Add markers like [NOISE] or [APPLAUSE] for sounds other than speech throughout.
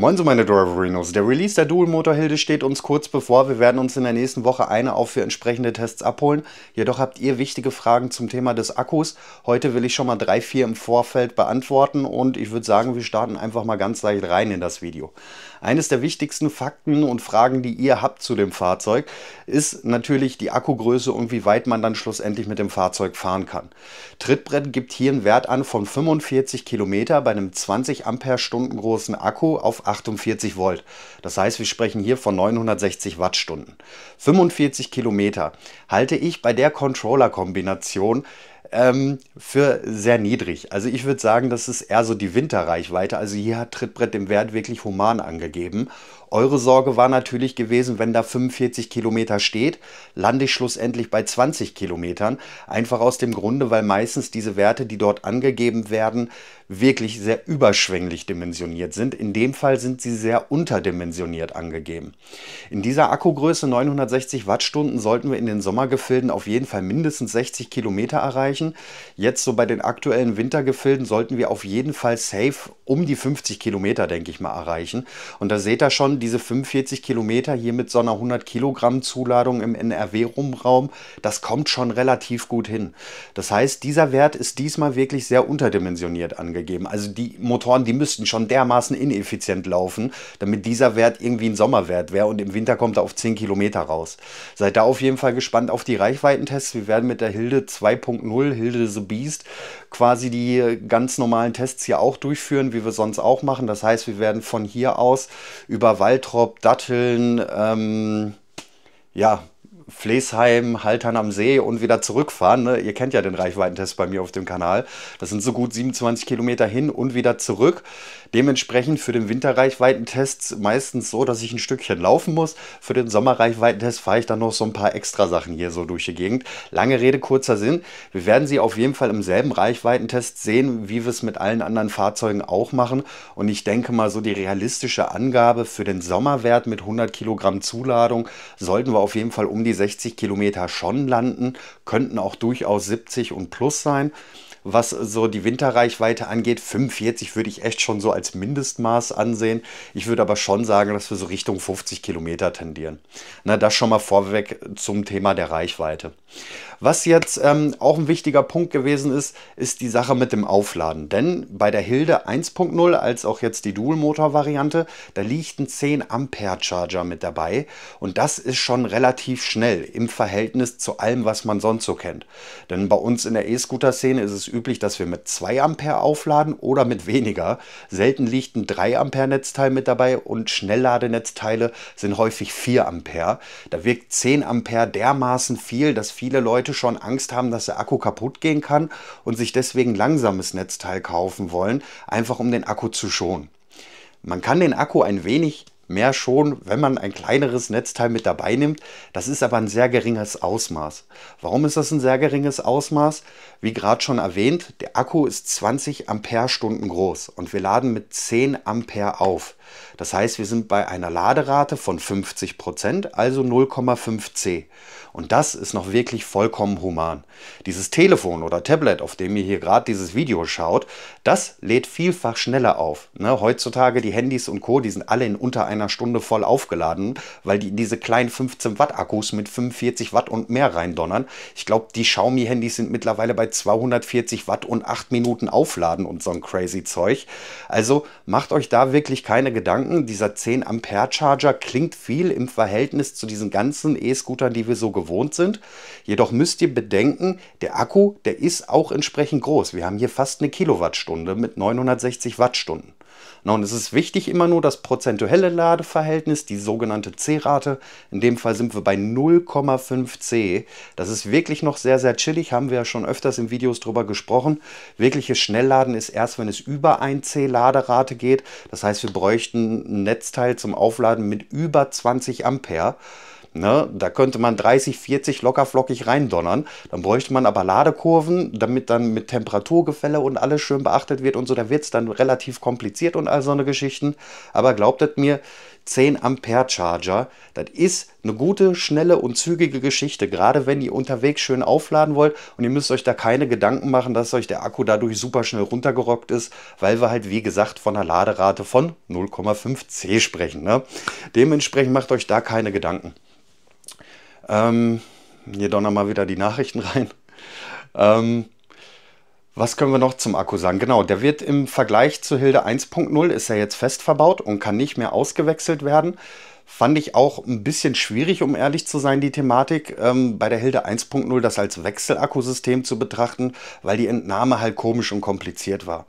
Moin so meine Driverinos, der Release der Dual-Motor-Hilde steht uns kurz bevor. Wir werden uns in der nächsten Woche eine auch für entsprechende Tests abholen. Jedoch habt ihr wichtige Fragen zum Thema des Akkus. Heute will ich schon mal drei, vier im Vorfeld beantworten und ich würde sagen, wir starten einfach mal ganz leicht rein in das Video. Eines der wichtigsten Fakten und Fragen, die ihr habt zu dem Fahrzeug, ist natürlich die Akkugröße und wie weit man dann schlussendlich mit dem Fahrzeug fahren kann. Trittbrett gibt hier einen Wert an von 45 Kilometer bei einem 20 Ampere-Stunden großen Akku auf 48 Volt. Das heißt, wir sprechen hier von 960 Wattstunden. 45 Kilometer halte ich bei der Controller-Kombination ähm, für sehr niedrig. Also ich würde sagen, das ist eher so die Winterreichweite. Also hier hat Trittbrett den Wert wirklich human angegeben. Eure Sorge war natürlich gewesen, wenn da 45 Kilometer steht, lande ich schlussendlich bei 20 Kilometern. Einfach aus dem Grunde, weil meistens diese Werte, die dort angegeben werden, wirklich sehr überschwänglich dimensioniert sind. In dem Fall sind sie sehr unterdimensioniert angegeben. In dieser Akkugröße 960 Wattstunden sollten wir in den Sommergefilden auf jeden Fall mindestens 60 Kilometer erreichen. Jetzt so bei den aktuellen Wintergefilden sollten wir auf jeden Fall safe um die 50 Kilometer, denke ich mal, erreichen. Und da seht ihr schon, diese 45 Kilometer hier mit so einer 100 Kilogramm Zuladung im NRW-Rumraum, das kommt schon relativ gut hin. Das heißt, dieser Wert ist diesmal wirklich sehr unterdimensioniert angegeben. Also die Motoren, die müssten schon dermaßen ineffizient laufen, damit dieser Wert irgendwie ein Sommerwert wäre und im Winter kommt er auf 10 Kilometer raus. Seid da auf jeden Fall gespannt auf die Reichweitentests. Wir werden mit der Hilde 2.0, Hilde the Beast, quasi die ganz normalen Tests hier auch durchführen, wie wir sonst auch machen. Das heißt, wir werden von hier aus über Wald Waltrop, Datteln, ähm, ja, Flesheim, Haltern am See und wieder zurückfahren. Ne? Ihr kennt ja den Reichweitentest bei mir auf dem Kanal. Das sind so gut 27 Kilometer hin und wieder zurück. Dementsprechend für den Winterreichweitentest meistens so, dass ich ein Stückchen laufen muss. Für den Sommerreichweitentest fahre ich dann noch so ein paar extra Sachen hier so durch die Gegend. Lange Rede, kurzer Sinn. Wir werden sie auf jeden Fall im selben Reichweitentest sehen, wie wir es mit allen anderen Fahrzeugen auch machen. Und ich denke mal, so die realistische Angabe für den Sommerwert mit 100 Kilogramm Zuladung sollten wir auf jeden Fall um die 60 Kilometer schon landen, könnten auch durchaus 70 und plus sein was so die Winterreichweite angeht. 45 würde ich echt schon so als Mindestmaß ansehen. Ich würde aber schon sagen, dass wir so Richtung 50 Kilometer tendieren. Na, das schon mal vorweg zum Thema der Reichweite. Was jetzt ähm, auch ein wichtiger Punkt gewesen ist, ist die Sache mit dem Aufladen. Denn bei der Hilde 1.0 als auch jetzt die Dual-Motor-Variante, da liegt ein 10 Ampere-Charger mit dabei. Und das ist schon relativ schnell im Verhältnis zu allem, was man sonst so kennt. Denn bei uns in der E-Scooter-Szene ist es üblich, dass wir mit 2 Ampere aufladen oder mit weniger. Selten liegt ein 3 Ampere Netzteil mit dabei und Schnellladenetzteile sind häufig 4 Ampere. Da wirkt 10 Ampere dermaßen viel, dass viele Leute schon Angst haben, dass der Akku kaputt gehen kann und sich deswegen langsames Netzteil kaufen wollen, einfach um den Akku zu schonen. Man kann den Akku ein wenig mehr schon, wenn man ein kleineres Netzteil mit dabei nimmt. Das ist aber ein sehr geringes Ausmaß. Warum ist das ein sehr geringes Ausmaß? Wie gerade schon erwähnt, der Akku ist 20 Ampere-Stunden groß und wir laden mit 10 Ampere auf. Das heißt, wir sind bei einer Laderate von 50 Prozent, also 0,5 C. Und das ist noch wirklich vollkommen human. Dieses Telefon oder Tablet, auf dem ihr hier gerade dieses Video schaut, das lädt vielfach schneller auf. Ne? Heutzutage die Handys und Co., die sind alle in unter einer einer Stunde voll aufgeladen, weil die diese kleinen 15 Watt Akkus mit 45 Watt und mehr reindonnern. Ich glaube, die Xiaomi Handys sind mittlerweile bei 240 Watt und 8 Minuten aufladen und so ein crazy Zeug. Also macht euch da wirklich keine Gedanken. Dieser 10 Ampere Charger klingt viel im Verhältnis zu diesen ganzen E-Scootern, die wir so gewohnt sind. Jedoch müsst ihr bedenken, der Akku, der ist auch entsprechend groß. Wir haben hier fast eine Kilowattstunde mit 960 Wattstunden. Na, und es ist wichtig immer nur das prozentuelle Ladeverhältnis, die sogenannte C-Rate. In dem Fall sind wir bei 0,5C. Das ist wirklich noch sehr, sehr chillig, haben wir ja schon öfters in Videos drüber gesprochen. Wirkliches Schnellladen ist erst, wenn es über 1C Laderate geht. Das heißt, wir bräuchten ein Netzteil zum Aufladen mit über 20 Ampere. Ne? Da könnte man 30, 40 locker flockig reindonnern. Dann bräuchte man aber Ladekurven, damit dann mit Temperaturgefälle und alles schön beachtet wird und so. Da wird es dann relativ kompliziert und all so eine Geschichten. Aber glaubtet mir, 10 Ampere Charger, das ist eine gute, schnelle und zügige Geschichte, gerade wenn ihr unterwegs schön aufladen wollt und ihr müsst euch da keine Gedanken machen, dass euch der Akku dadurch super schnell runtergerockt ist, weil wir halt wie gesagt von einer Laderate von 0,5 C sprechen. Ne? Dementsprechend macht euch da keine Gedanken. Ähm, hier donner mal wieder die Nachrichten [LAUGHS] rein. Ähm, was können wir noch zum Akku sagen? Genau, der wird im Vergleich zu Hilde 1.0 ist er jetzt fest verbaut und kann nicht mehr ausgewechselt werden. Fand ich auch ein bisschen schwierig, um ehrlich zu sein, die Thematik ähm, bei der Hilde 1.0 das als Wechselakkusystem zu betrachten, weil die Entnahme halt komisch und kompliziert war.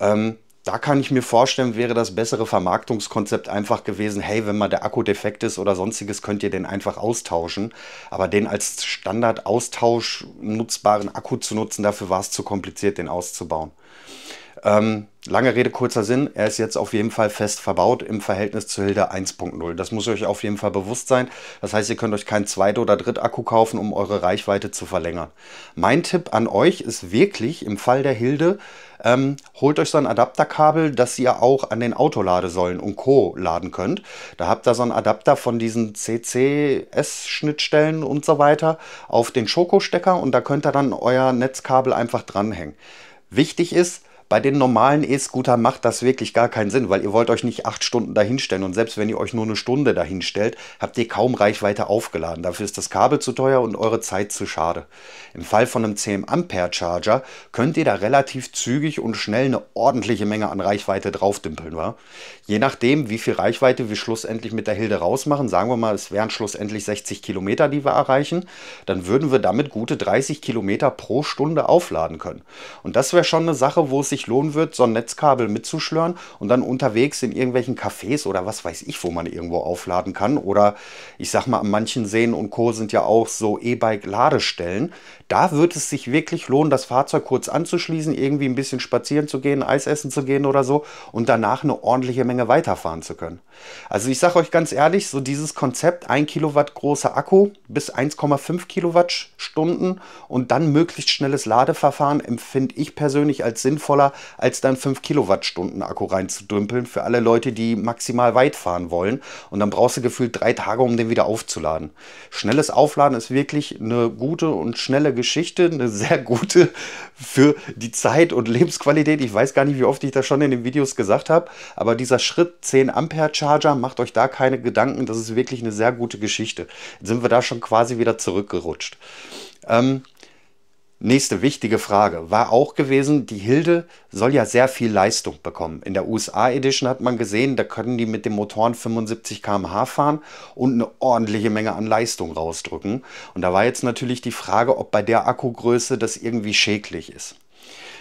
Ähm, da kann ich mir vorstellen, wäre das bessere Vermarktungskonzept einfach gewesen, hey, wenn mal der Akku defekt ist oder sonstiges, könnt ihr den einfach austauschen. Aber den als Standard-Austausch nutzbaren Akku zu nutzen, dafür war es zu kompliziert, den auszubauen. Ähm, lange Rede, kurzer Sinn. Er ist jetzt auf jeden Fall fest verbaut im Verhältnis zu Hilde 1.0. Das muss euch auf jeden Fall bewusst sein. Das heißt, ihr könnt euch keinen zweiten oder dritten akku kaufen, um eure Reichweite zu verlängern. Mein Tipp an euch ist wirklich im Fall der Hilde, ähm, holt euch so ein Adapterkabel, dass ihr auch an den Autoladesäulen und Co. laden könnt. Da habt ihr so einen Adapter von diesen CCS-Schnittstellen und so weiter auf den Schokostecker und da könnt ihr dann euer Netzkabel einfach dranhängen. Wichtig ist, bei den normalen E-Scootern macht das wirklich gar keinen Sinn, weil ihr wollt euch nicht acht Stunden dahinstellen und selbst wenn ihr euch nur eine Stunde dahinstellt, habt ihr kaum Reichweite aufgeladen. Dafür ist das Kabel zu teuer und eure Zeit zu schade. Im Fall von einem 10 Ampere Charger könnt ihr da relativ zügig und schnell eine ordentliche Menge an Reichweite draufdümpeln. wa? Je nachdem, wie viel Reichweite wir schlussendlich mit der Hilde rausmachen, sagen wir mal, es wären schlussendlich 60 Kilometer, die wir erreichen, dann würden wir damit gute 30 Kilometer pro Stunde aufladen können. Und das wäre schon eine Sache, wo es sich lohnen wird, so ein Netzkabel mitzuschlören und dann unterwegs in irgendwelchen Cafés oder was weiß ich, wo man irgendwo aufladen kann. Oder ich sag mal, an manchen Seen und Co. sind ja auch so E-Bike-Ladestellen. Da wird es sich wirklich lohnen, das Fahrzeug kurz anzuschließen, irgendwie ein bisschen spazieren zu gehen, Eis essen zu gehen oder so und danach eine ordentliche Menge weiterfahren zu können. Also ich sage euch ganz ehrlich, so dieses Konzept, 1 Kilowatt großer Akku bis 1,5 Kilowattstunden und dann möglichst schnelles Ladeverfahren empfinde ich persönlich als sinnvoller, als dann 5 Kilowattstunden Akku reinzudümpeln für alle Leute, die maximal weit fahren wollen. Und dann brauchst du gefühlt drei Tage, um den wieder aufzuladen. Schnelles Aufladen ist wirklich eine gute und schnelle Geschichte, eine sehr gute für die Zeit und Lebensqualität. Ich weiß gar nicht, wie oft ich das schon in den Videos gesagt habe, aber dieser Schritt 10 Ampere Charger, macht euch da keine Gedanken, das ist wirklich eine sehr gute Geschichte. Jetzt sind wir da schon quasi wieder zurückgerutscht. Ähm, Nächste wichtige Frage war auch gewesen, die Hilde soll ja sehr viel Leistung bekommen. In der USA Edition hat man gesehen, da können die mit den Motoren 75 km/h fahren und eine ordentliche Menge an Leistung rausdrücken. Und da war jetzt natürlich die Frage, ob bei der Akkugröße das irgendwie schädlich ist.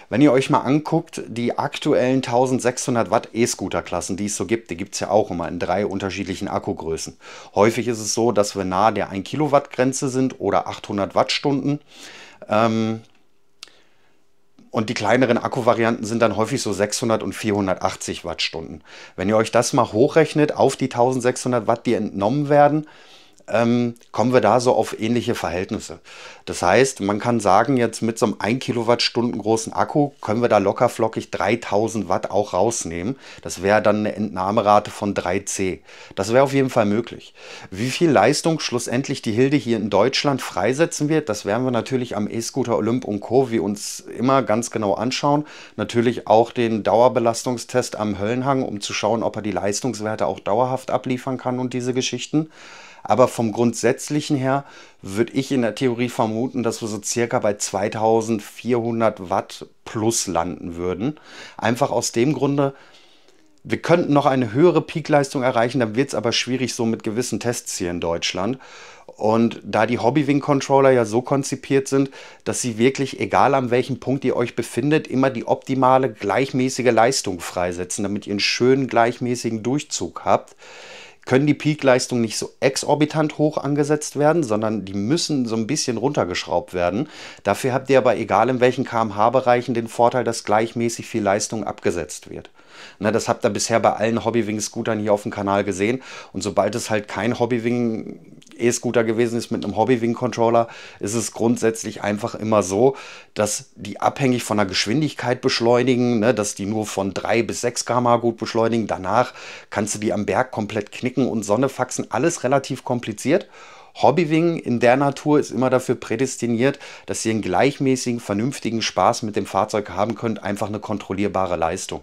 Wenn ihr euch mal anguckt, die aktuellen 1600 Watt E-Scooter-Klassen, die es so gibt, die gibt es ja auch immer in drei unterschiedlichen Akkugrößen. Häufig ist es so, dass wir nahe der 1 Kilowatt-Grenze sind oder 800 Wattstunden. Ähm, und die kleineren Akkuvarianten sind dann häufig so 600 und 480 Wattstunden. Wenn ihr euch das mal hochrechnet auf die 1600 Watt, die entnommen werden, ähm, kommen wir da so auf ähnliche Verhältnisse. Das heißt, man kann sagen, jetzt mit so einem 1 Kilowattstunden großen Akku können wir da locker flockig 3000 Watt auch rausnehmen. Das wäre dann eine Entnahmerate von 3C. Das wäre auf jeden Fall möglich. Wie viel Leistung schlussendlich die Hilde hier in Deutschland freisetzen wird, das werden wir natürlich am E-Scooter Olymp und Co. wie uns immer ganz genau anschauen. Natürlich auch den Dauerbelastungstest am Höllenhang, um zu schauen, ob er die Leistungswerte auch dauerhaft abliefern kann und diese Geschichten. Aber vom Grundsätzlichen her würde ich in der Theorie vermuten, dass wir so circa bei 2400 Watt plus landen würden. Einfach aus dem Grunde, wir könnten noch eine höhere Peakleistung erreichen, dann wird es aber schwierig so mit gewissen Tests hier in Deutschland. Und da die Hobbywing-Controller ja so konzipiert sind, dass sie wirklich, egal an welchem Punkt ihr euch befindet, immer die optimale, gleichmäßige Leistung freisetzen, damit ihr einen schönen, gleichmäßigen Durchzug habt, können die Peak-Leistungen nicht so exorbitant hoch angesetzt werden, sondern die müssen so ein bisschen runtergeschraubt werden. Dafür habt ihr aber egal in welchen kmh-Bereichen den Vorteil, dass gleichmäßig viel Leistung abgesetzt wird. Na, ne, das habt ihr bisher bei allen Hobbywing-Scootern hier auf dem Kanal gesehen. Und sobald es halt kein Hobbywing E-Scooter gewesen ist mit einem Hobby-Wing-Controller, ist es grundsätzlich einfach immer so, dass die abhängig von der Geschwindigkeit beschleunigen, ne, dass die nur von 3 bis 6 km gut beschleunigen. Danach kannst du die am Berg komplett knicken und Sonne faxen. Alles relativ kompliziert. Hobbywing in der Natur ist immer dafür prädestiniert, dass ihr einen gleichmäßigen, vernünftigen Spaß mit dem Fahrzeug haben könnt, einfach eine kontrollierbare Leistung.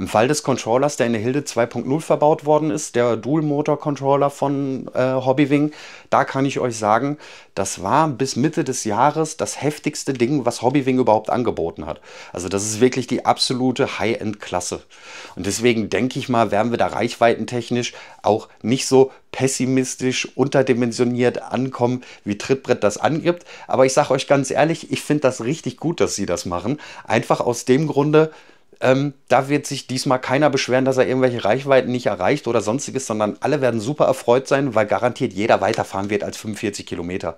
Im Fall des Controllers, der in der Hilde 2.0 verbaut worden ist, der Dual-Motor-Controller von äh, Hobbywing, da kann ich euch sagen, das war bis Mitte des Jahres das heftigste Ding, was Hobbywing überhaupt angeboten hat. Also das ist wirklich die absolute High-End-Klasse. Und deswegen denke ich mal, werden wir da reichweitentechnisch auch nicht so pessimistisch, unterdimensioniert ankommen, wie Trittbrett das angibt. Aber ich sage euch ganz ehrlich, ich finde das richtig gut, dass sie das machen. Einfach aus dem Grunde, ähm, da wird sich diesmal keiner beschweren, dass er irgendwelche Reichweiten nicht erreicht oder sonstiges, sondern alle werden super erfreut sein, weil garantiert jeder weiterfahren wird als 45 Kilometer.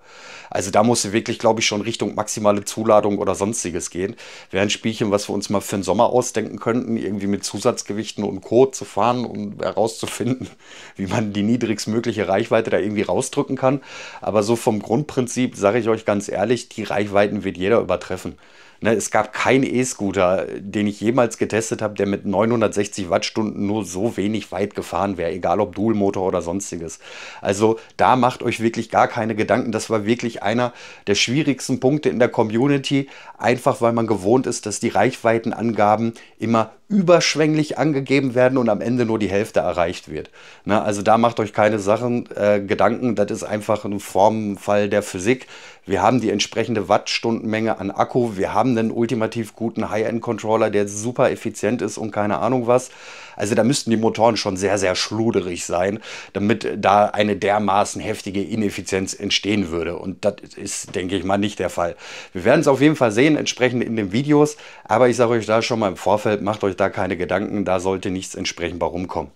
Also da muss du wirklich, glaube ich, schon Richtung maximale Zuladung oder sonstiges gehen. Wäre ein Spielchen, was wir uns mal für den Sommer ausdenken könnten, irgendwie mit Zusatzgewichten und Co. zu fahren und um herauszufinden, [LAUGHS] wie man die niedrigstmögliche Reichweite da irgendwie rausdrücken kann. Aber so vom Grundprinzip sage ich euch ganz ehrlich, die Reichweiten wird jeder übertreffen. Ne, es gab keinen E-Scooter, den ich jemals getestet habe, der mit 960 Wattstunden nur so wenig weit gefahren wäre, egal ob Dualmotor oder sonstiges. Also da macht euch wirklich gar keine Gedanken. Das war wirklich einer der schwierigsten Punkte in der Community, einfach weil man gewohnt ist, dass die Reichweitenangaben immer überschwänglich angegeben werden und am Ende nur die Hälfte erreicht wird. Ne, also da macht euch keine Sachen äh, Gedanken, das ist einfach ein Formfall der Physik wir haben die entsprechende Wattstundenmenge an Akku, wir haben einen ultimativ guten High-End-Controller, der super effizient ist und keine Ahnung was. Also da müssten die Motoren schon sehr, sehr schluderig sein, damit da eine dermaßen heftige Ineffizienz entstehen würde. Und das ist, denke ich mal, nicht der Fall. Wir werden es auf jeden Fall sehen, entsprechend in den Videos. Aber ich sage euch da schon mal im Vorfeld, macht euch da keine Gedanken, da sollte nichts entsprechend bei rumkommen.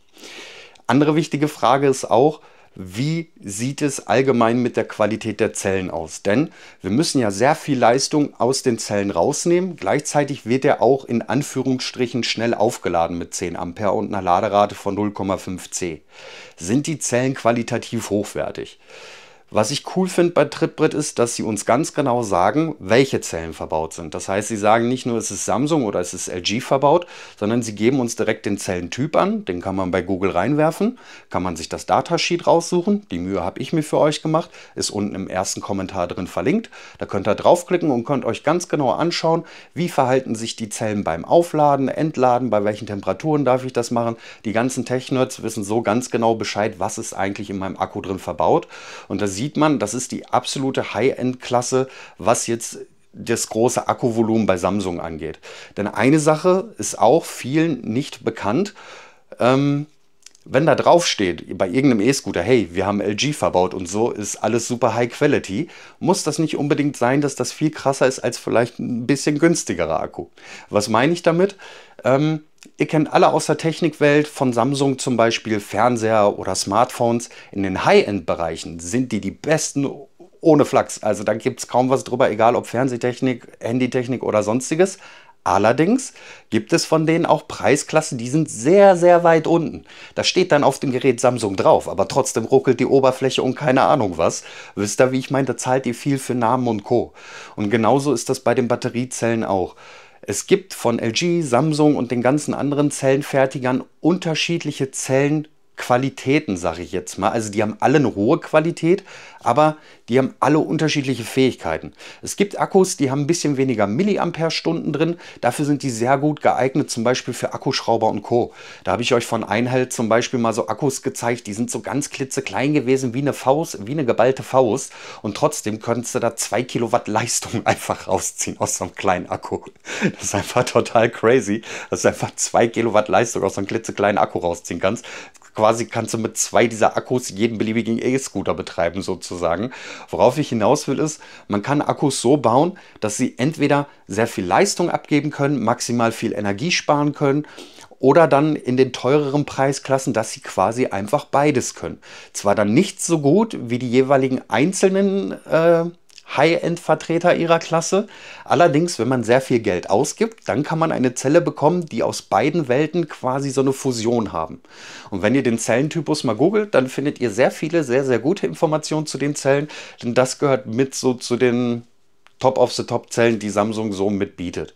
Andere wichtige Frage ist auch, wie sieht es allgemein mit der Qualität der Zellen aus. Denn wir müssen ja sehr viel Leistung aus den Zellen rausnehmen. Gleichzeitig wird er auch in Anführungsstrichen schnell aufgeladen mit 10 Ampere und einer Laderate von 0,5 C. Sind die Zellen qualitativ hochwertig? Was ich cool finde bei Trittbrett ist, dass sie uns ganz genau sagen, welche Zellen verbaut sind. Das heißt, sie sagen nicht nur, es ist Samsung oder es ist LG verbaut, sondern sie geben uns direkt den Zellentyp an. Den kann man bei Google reinwerfen, kann man sich das Datasheet raussuchen. Die Mühe habe ich mir für euch gemacht, ist unten im ersten Kommentar drin verlinkt. Da könnt ihr draufklicken und könnt euch ganz genau anschauen, wie verhalten sich die Zellen beim Aufladen, Entladen, bei welchen Temperaturen darf ich das machen. Die ganzen Tech-Nerds wissen so ganz genau Bescheid, was ist eigentlich in meinem Akku drin verbaut. Und das sieht man, das ist die absolute High-End-Klasse, was jetzt das große Akkuvolumen bei Samsung angeht. Denn eine Sache ist auch vielen nicht bekannt. Ähm, wenn da drauf steht, bei irgendeinem E-Scooter, hey, wir haben LG verbaut und so ist alles super High Quality, muss das nicht unbedingt sein, dass das viel krasser ist als vielleicht ein bisschen günstigerer Akku. Was meine ich damit? Ähm, Ihr kennt alle aus der Technikwelt von Samsung zum Beispiel Fernseher oder Smartphones. In den High-End-Bereichen sind die die besten ohne Flachs. Also da gibt es kaum was drüber, egal ob Fernsehtechnik, Handytechnik oder sonstiges. Allerdings gibt es von denen auch Preisklassen, die sind sehr, sehr weit unten. Da steht dann auf dem Gerät Samsung drauf, aber trotzdem ruckelt die Oberfläche und keine Ahnung was. Wisst ihr, wie ich meine, da zahlt ihr viel für Namen und Co. Und genauso ist das bei den Batteriezellen auch. Es gibt von LG, Samsung und den ganzen anderen Zellenfertigern unterschiedliche Zellen Qualitäten, sage ich jetzt mal. Also die haben alle eine hohe Qualität, aber die haben alle unterschiedliche Fähigkeiten. Es gibt Akkus, die haben ein bisschen weniger Milliampere-Stunden drin. Dafür sind die sehr gut geeignet, zum Beispiel für Akkuschrauber und Co. Da habe ich euch von Einhalt zum Beispiel mal so Akkus gezeigt, die sind so ganz klitzeklein gewesen wie eine Faust, wie eine geballte Faust. Und trotzdem könntest du da 2 Kilowatt Leistung [LAUGHS] einfach rausziehen aus so einem kleinen Akku. Das ist einfach total crazy, dass du einfach 2 Kilowatt Leistung aus so einem klitzekleinen Akku rausziehen kannst quasi kannst du mit zwei dieser Akkus jeden beliebigen E-Scooter betreiben sozusagen. Worauf ich hinaus will ist, man kann Akkus so bauen, dass sie entweder sehr viel Leistung abgeben können, maximal viel Energie sparen können oder dann in den teureren Preisklassen, dass sie quasi einfach beides können. Zwar dann nicht so gut wie die jeweiligen einzelnen äh, High-End-Vertreter ihrer Klasse. Allerdings, wenn man sehr viel Geld ausgibt, dann kann man eine Zelle bekommen, die aus beiden Welten quasi so eine Fusion haben. Und wenn ihr den Zellentypus mal googelt, dann findet ihr sehr viele, sehr, sehr gute Informationen zu den Zellen, denn das gehört mit so zu den Top-of-the-Top-Zellen, die Samsung so mitbietet.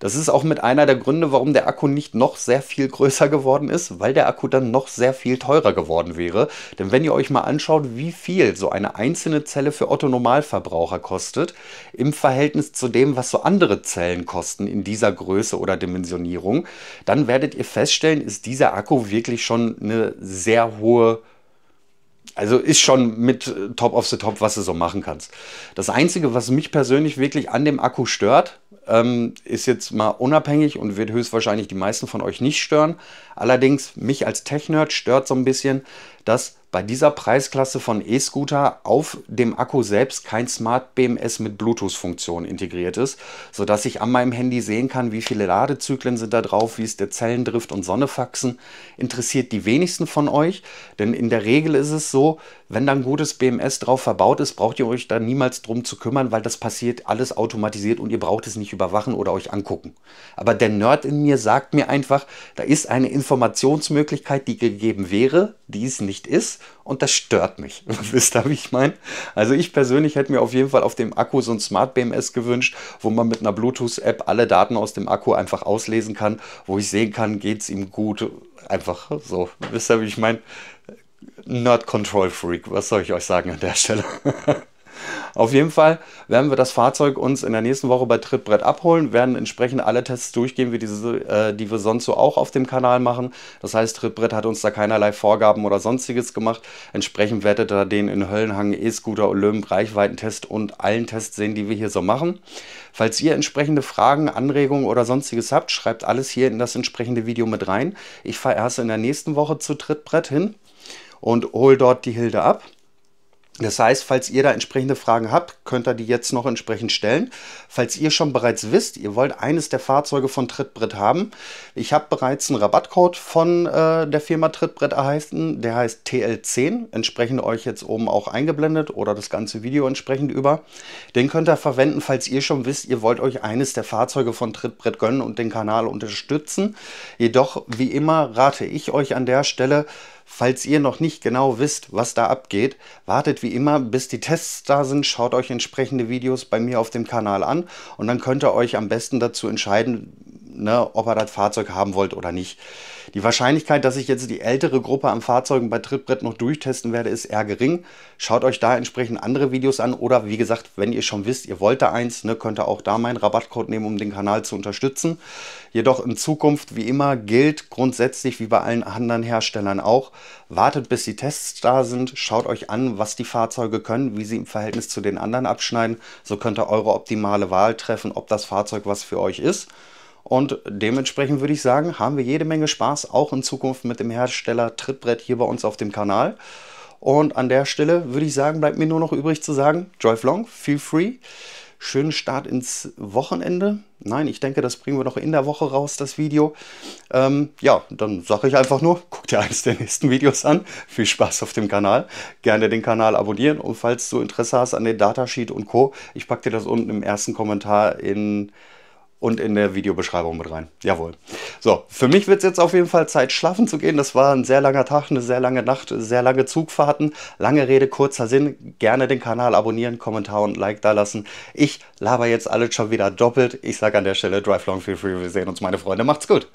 Das ist auch mit einer der Gründe, warum der Akku nicht noch sehr viel größer geworden ist, weil der Akku dann noch sehr viel teurer geworden wäre. Denn wenn ihr euch mal anschaut, wie viel so eine einzelne Zelle für Otto-Normalverbraucher kostet, im Verhältnis zu dem, was so andere Zellen kosten in dieser Größe oder Dimensionierung, dann werdet ihr feststellen, ist dieser Akku wirklich schon eine sehr hohe also ist schon mit äh, Top of the Top, was du so machen kannst. Das Einzige, was mich persönlich wirklich an dem Akku stört, ähm, ist jetzt mal unabhängig und wird höchstwahrscheinlich die meisten von euch nicht stören. Allerdings, mich als Tech-Nerd stört so ein bisschen, dass bei dieser Preisklasse von E-Scooter auf dem Akku selbst kein Smart BMS mit Bluetooth-Funktion integriert ist, sodass ich an meinem Handy sehen kann, wie viele Ladezyklen sind da drauf, wie ist der Zellendrift und Sonnefaxen. Interessiert die wenigsten von euch, denn in der Regel ist es so, wenn da ein gutes BMS drauf verbaut ist, braucht ihr euch da niemals drum zu kümmern, weil das passiert alles automatisiert und ihr braucht es nicht überwachen oder euch angucken. Aber der Nerd in mir sagt mir einfach, da ist eine Informationsmöglichkeit, die gegeben wäre, die ist nicht nicht ist und das stört mich. [LAUGHS] Wisst ihr, wie ich meine? Also ich persönlich hätte mir auf jeden Fall auf dem Akku so ein Smart BMS gewünscht, wo man mit einer Bluetooth-App alle Daten aus dem Akku einfach auslesen kann, wo ich sehen kann, geht es ihm gut. Einfach so. Wisst ihr, wie ich meine? Nerd Control Freak, was soll ich euch sagen an der Stelle? [LAUGHS] Auf jeden Fall werden wir das Fahrzeug uns in der nächsten Woche bei Trittbrett abholen, werden entsprechend alle Tests durchgehen, wie diese, äh, die wir sonst so auch auf dem Kanal machen. Das heißt, Trittbrett hat uns da keinerlei Vorgaben oder sonstiges gemacht. Entsprechend werdet ihr den in Höllenhang E-Scooter, Olymp, Reichweitentest und allen Tests sehen, die wir hier so machen. Falls ihr entsprechende Fragen, Anregungen oder sonstiges habt, schreibt alles hier in das entsprechende Video mit rein. Ich fahre erst in der nächsten Woche zu Trittbrett hin und hole dort die Hilde ab. Das heißt, falls ihr da entsprechende Fragen habt, könnt ihr die jetzt noch entsprechend stellen. Falls ihr schon bereits wisst, ihr wollt eines der Fahrzeuge von Trittbrett haben, ich habe bereits einen Rabattcode von äh, der Firma Trittbrett erhalten, der heißt TL10, entsprechend euch jetzt oben auch eingeblendet oder das ganze Video entsprechend über. Den könnt ihr verwenden, falls ihr schon wisst, ihr wollt euch eines der Fahrzeuge von Trittbrett gönnen und den Kanal unterstützen. Jedoch, wie immer, rate ich euch an der Stelle, Falls ihr noch nicht genau wisst, was da abgeht, wartet wie immer, bis die Tests da sind, schaut euch entsprechende Videos bei mir auf dem Kanal an und dann könnt ihr euch am besten dazu entscheiden, ne, ob ihr das Fahrzeug haben wollt oder nicht. Die Wahrscheinlichkeit, dass ich jetzt die ältere Gruppe an Fahrzeugen bei Trittbrett noch durchtesten werde, ist eher gering. Schaut euch da entsprechend andere Videos an oder wie gesagt, wenn ihr schon wisst, ihr wollt da eins, ne, könnt ihr auch da meinen Rabattcode nehmen, um den Kanal zu unterstützen. Jedoch in Zukunft, wie immer, gilt grundsätzlich wie bei allen anderen Herstellern auch, wartet bis die Tests da sind, schaut euch an, was die Fahrzeuge können, wie sie im Verhältnis zu den anderen abschneiden. So könnt ihr eure optimale Wahl treffen, ob das Fahrzeug was für euch ist. Und dementsprechend würde ich sagen, haben wir jede Menge Spaß, auch in Zukunft mit dem Hersteller Trittbrett hier bei uns auf dem Kanal. Und an der Stelle würde ich sagen, bleibt mir nur noch übrig zu sagen, drive long, feel free. Schönen Start ins Wochenende. Nein, ich denke, das bringen wir noch in der Woche raus, das Video. Ähm, ja, dann sage ich einfach nur, guck dir eines der nächsten Videos an. Viel Spaß auf dem Kanal. Gerne den Kanal abonnieren. Und falls du Interesse hast an den Datasheet und Co., ich packe dir das unten im ersten Kommentar in und in der Videobeschreibung mit rein. Jawohl. So, für mich wird es jetzt auf jeden Fall Zeit, schlafen zu gehen. Das war ein sehr langer Tag, eine sehr lange Nacht, sehr lange Zugfahrten. Lange Rede, kurzer Sinn. Gerne den Kanal abonnieren, Kommentar und Like da lassen. Ich laber jetzt alles schon wieder doppelt. Ich sage an der Stelle Drive Long, feel free. Wir sehen uns, meine Freunde. Macht's gut.